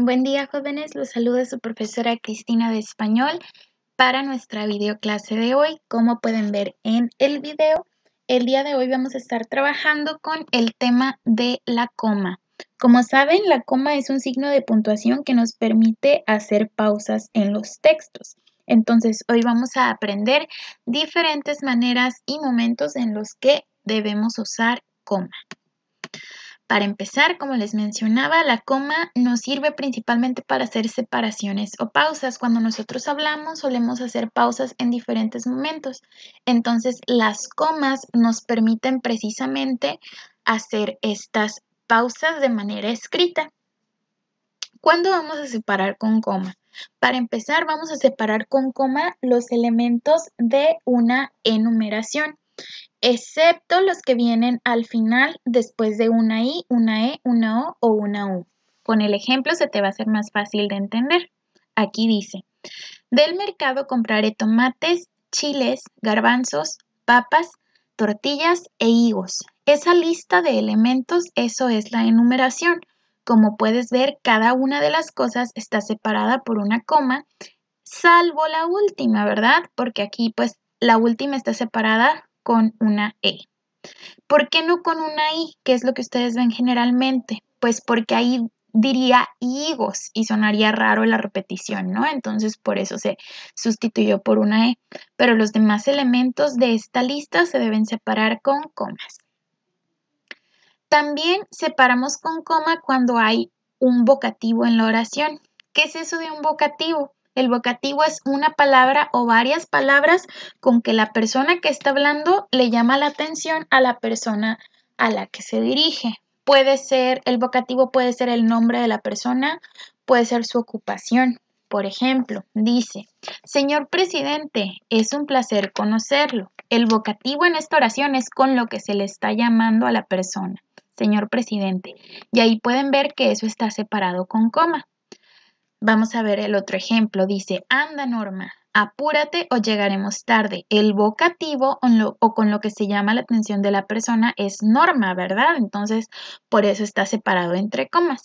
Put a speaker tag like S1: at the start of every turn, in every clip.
S1: Buen día, jóvenes. Los saluda su profesora Cristina de Español para nuestra videoclase de hoy. Como pueden ver en el video, el día de hoy vamos a estar trabajando con el tema de la coma. Como saben, la coma es un signo de puntuación que nos permite hacer pausas en los textos. Entonces, hoy vamos a aprender diferentes maneras y momentos en los que debemos usar coma. Para empezar, como les mencionaba, la coma nos sirve principalmente para hacer separaciones o pausas. Cuando nosotros hablamos solemos hacer pausas en diferentes momentos. Entonces, las comas nos permiten precisamente hacer estas pausas de manera escrita. ¿Cuándo vamos a separar con coma? Para empezar, vamos a separar con coma los elementos de una enumeración excepto los que vienen al final después de una I, una E, una O o una U. Con el ejemplo se te va a hacer más fácil de entender. Aquí dice, del mercado compraré tomates, chiles, garbanzos, papas, tortillas e higos. Esa lista de elementos, eso es la enumeración. Como puedes ver, cada una de las cosas está separada por una coma, salvo la última, ¿verdad? Porque aquí pues la última está separada con una E. ¿Por qué no con una I? ¿Qué es lo que ustedes ven generalmente? Pues porque ahí diría higos y sonaría raro la repetición, ¿no? Entonces por eso se sustituyó por una E. Pero los demás elementos de esta lista se deben separar con comas. También separamos con coma cuando hay un vocativo en la oración. ¿Qué es eso de un vocativo? El vocativo es una palabra o varias palabras con que la persona que está hablando le llama la atención a la persona a la que se dirige. Puede ser, el vocativo puede ser el nombre de la persona, puede ser su ocupación. Por ejemplo, dice, Señor presidente, es un placer conocerlo. El vocativo en esta oración es con lo que se le está llamando a la persona, Señor presidente. Y ahí pueden ver que eso está separado con coma. Vamos a ver el otro ejemplo. Dice, anda Norma, apúrate o llegaremos tarde. El vocativo o, con lo que se llama la atención de la persona es Norma, ¿verdad? Entonces, por eso está separado entre comas.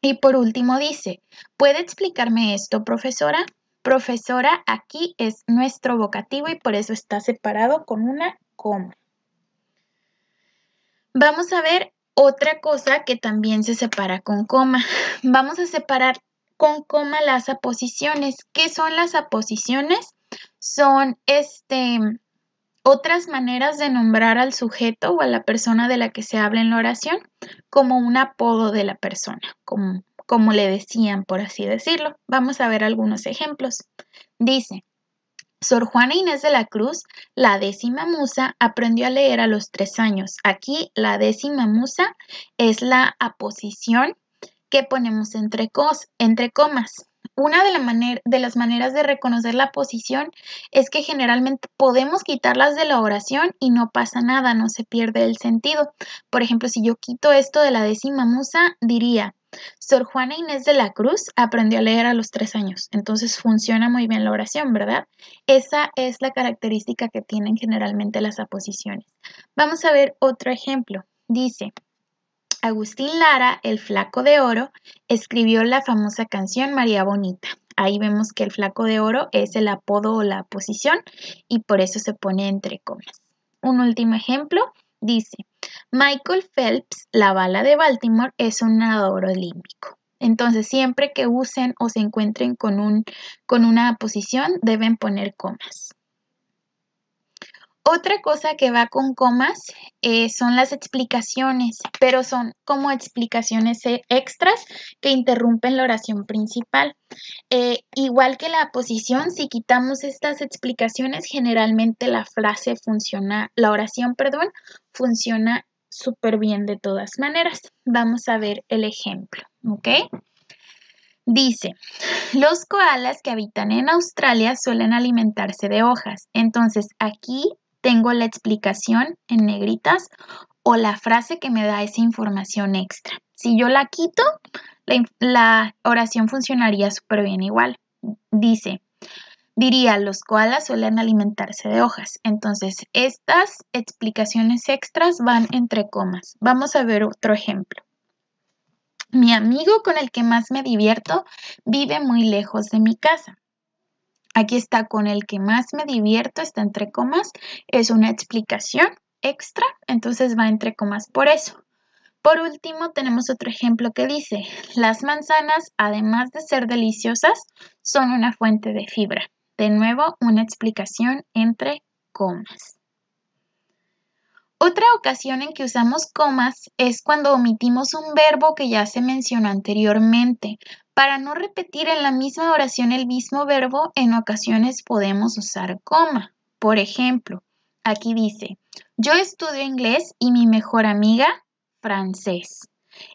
S1: Y por último dice, ¿puede explicarme esto, profesora? Profesora, aquí es nuestro vocativo y por eso está separado con una coma. Vamos a ver otra cosa que también se separa con coma. Vamos a separar con coma las aposiciones. ¿Qué son las aposiciones? Son este, otras maneras de nombrar al sujeto o a la persona de la que se habla en la oración como un apodo de la persona, como, como le decían, por así decirlo. Vamos a ver algunos ejemplos. Dice, Sor Juana Inés de la Cruz, la décima musa, aprendió a leer a los tres años. Aquí la décima musa es la aposición que ponemos entre, comas. Una de, de, las maneras de reconocer la posición es que generalmente podemos quitarlas de la oración y no pasa nada, no se pierde el sentido. Por ejemplo, si yo quito esto de la décima musa, diría, Sor Juana Inés de la Cruz aprendió a leer a los tres años, entonces funciona muy bien la oración, ¿verdad? Esa es la característica que tienen generalmente las aposiciones. Vamos a ver otro ejemplo. Dice, Agustín Lara, el Flaco de Oro, escribió la famosa canción María Bonita. Ahí vemos que el Flaco de Oro es el apodo o la posición y por eso se pone entre comas. Un último ejemplo dice, Michael Phelps, la bala de Baltimore, es un nadador olímpico. Entonces, siempre que usen o se encuentren con, con una posición, deben poner comas. Otra cosa que va con comas eh, son las explicaciones, pero son como explicaciones eh, extras que interrumpen la oración principal. Eh, igual que la posición, si quitamos estas explicaciones, generalmente la frase funciona, la oración, perdón, funciona súper bien de todas maneras. Vamos a ver el ejemplo, ¿ok? Dice, los koalas que habitan en Australia suelen alimentarse de hojas, entonces aquí tengo la explicación en negritas o la frase que me da esa información extra. Si yo la quito, la, oración funcionaría súper bien igual. Dice, diría, los koalas suelen alimentarse de hojas. Entonces, estas explicaciones extras van entre comas. Vamos a ver otro ejemplo. Mi amigo con el que más me divierto vive muy lejos de mi casa. Aquí está con el que más me divierto, está entre comas, es una explicación extra, entonces va entre comas por eso. Por último, tenemos otro ejemplo que dice, las manzanas, además de ser deliciosas, son una fuente de fibra. De nuevo, una explicación entre comas. Otra ocasión en que usamos comas es cuando omitimos un verbo que ya se mencionó anteriormente para no repetir en la misma oración el mismo verbo, en ocasiones podemos usar coma. Por ejemplo, aquí dice, yo estudio inglés y mi mejor amiga, francés.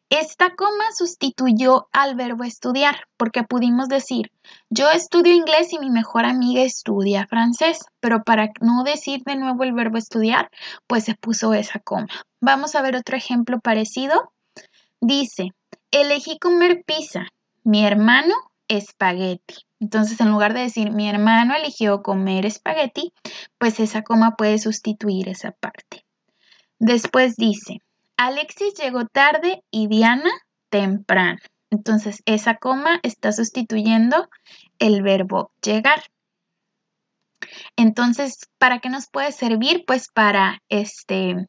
S1: Esta coma sustituyó al verbo estudiar, porque pudimos decir, yo estudio inglés y mi mejor amiga estudia francés, pero para no decir de nuevo el verbo estudiar, pues se puso esa coma. Vamos a ver otro ejemplo parecido. Dice, elegí comer pizza mi hermano espagueti. Entonces, en lugar de decir mi hermano eligió comer espagueti, pues esa coma puede sustituir esa parte. Después dice, Alexis llegó tarde y Diana temprano. Entonces, esa coma está sustituyendo el verbo llegar. Entonces, ¿para qué nos puede servir? Pues para este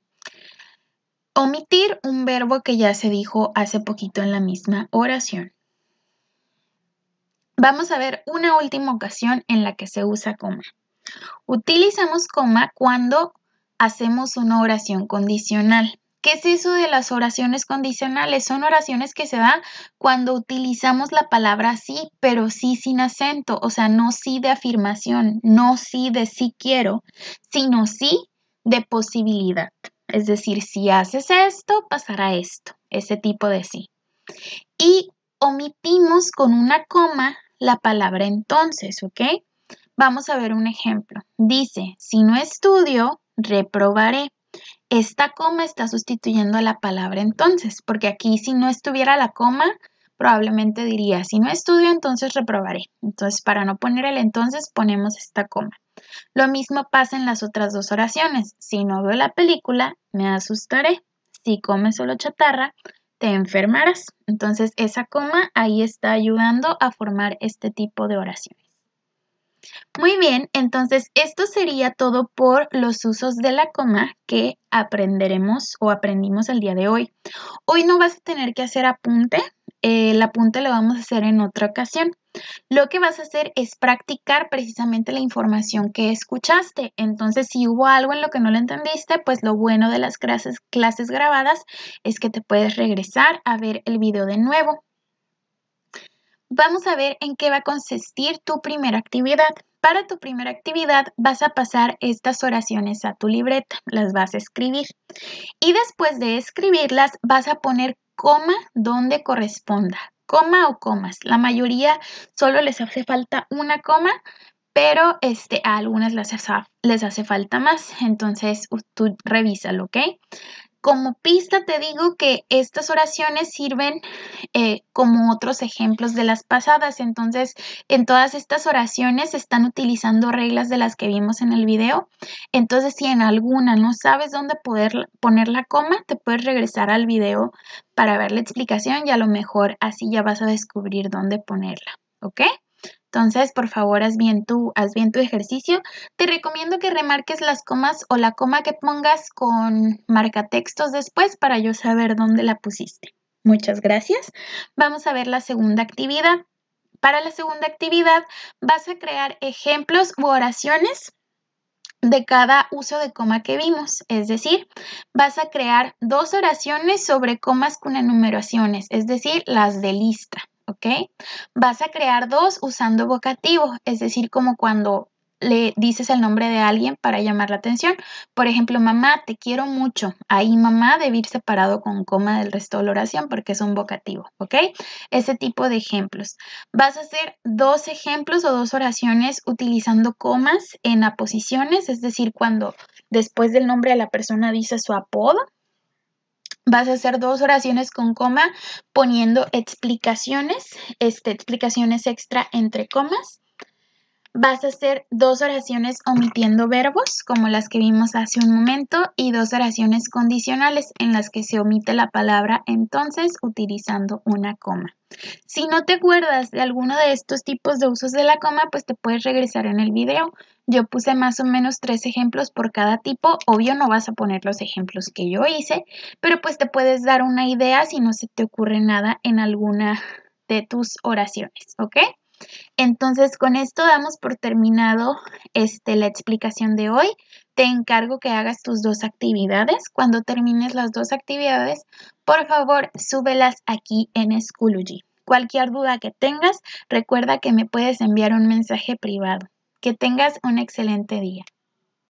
S1: omitir un verbo que ya se dijo hace poquito en la misma oración. Vamos a ver una última ocasión en la que se usa coma. Utilizamos coma cuando hacemos una oración condicional. ¿Qué es eso de las oraciones condicionales? Son oraciones que se dan cuando utilizamos la palabra sí, pero sí sin acento, o sea, no sí de afirmación, no sí de sí quiero, sino sí de posibilidad. Es decir, si haces esto, pasará esto, ese tipo de sí. Y omitimos con una coma la palabra entonces, ¿ok? Vamos a ver un ejemplo. Dice, si no estudio, reprobaré. Esta coma está sustituyendo a la palabra entonces, porque aquí si no estuviera la coma, probablemente diría, si no estudio, entonces reprobaré. Entonces, para no poner el entonces, ponemos esta coma. Lo mismo pasa en las otras dos oraciones. Si no veo la película, me asustaré. Si come solo chatarra, te enfermarás. Entonces esa coma ahí está ayudando a formar este tipo de oraciones. Muy bien, entonces esto sería todo por los usos de la coma que aprenderemos o aprendimos el día de hoy. Hoy no vas a tener que hacer apunte eh, la punta vamos a hacer en otra ocasión. Lo que vas a hacer es practicar precisamente la información que escuchaste. Entonces, si hubo algo en lo que no lo entendiste, pues lo bueno de las clases, clases grabadas es que te puedes regresar a ver el video de nuevo. Vamos a ver en qué va a consistir tu primera actividad. Para tu primera actividad vas a pasar estas oraciones a tu libreta, las vas a escribir y después de escribirlas vas a poner coma donde corresponda. Coma o comas. La mayoría solo les hace falta una coma, pero este, a algunas les les hace falta más. Entonces tú revísalo, ¿ok? como pista te digo que estas oraciones sirven eh, como otros ejemplos de las pasadas. Entonces, en todas estas oraciones están utilizando reglas de las que vimos en el video. Entonces, si en alguna no sabes dónde poder poner la coma, te puedes regresar al video para ver la explicación y a lo mejor así ya vas a descubrir dónde ponerla. ¿Ok? Entonces, por favor, haz bien, tu, bien tu ejercicio. Te recomiendo que remarques las comas o la coma que pongas con marcatextos después para yo saber dónde la pusiste. Muchas gracias. Vamos a ver la segunda actividad. Para la segunda actividad vas a crear ejemplos u oraciones de cada uso de coma que vimos, es decir, vas a crear dos oraciones sobre comas con enumeraciones, es decir, las de lista. ¿ok? Vas a crear dos usando vocativos, es decir, como cuando le dices el nombre de alguien para llamar la atención. Por ejemplo, mamá, te quiero mucho. Ahí mamá debe ir separado con coma del resto de la oración porque es un vocativo, ¿ok? Ese tipo de ejemplos. Vas a hacer dos ejemplos o dos oraciones utilizando comas en aposiciones, es decir, cuando después del nombre de la persona dice su apodo, Vas a hacer dos oraciones con coma poniendo explicaciones, este, explicaciones extra entre comas vas a hacer dos oraciones omitiendo verbos, como las que vimos hace un momento, y dos oraciones condicionales en las que se omite la palabra entonces utilizando una coma. Si no te acuerdas de alguno de estos tipos de usos de la coma, pues te puedes regresar en el video. Yo puse más o menos tres ejemplos por cada tipo. Obvio no vas a poner los ejemplos que yo hice, pero pues te puedes dar una idea si no se te ocurre nada en alguna de tus oraciones, ¿ok? Entonces, con esto damos por terminado este, la explicación de hoy. Te encargo que hagas tus dos actividades. Cuando termines las dos actividades, por favor, súbelas aquí en Schoology. Cualquier duda que tengas, recuerda que me puedes enviar un mensaje privado. Que tengas un excelente día.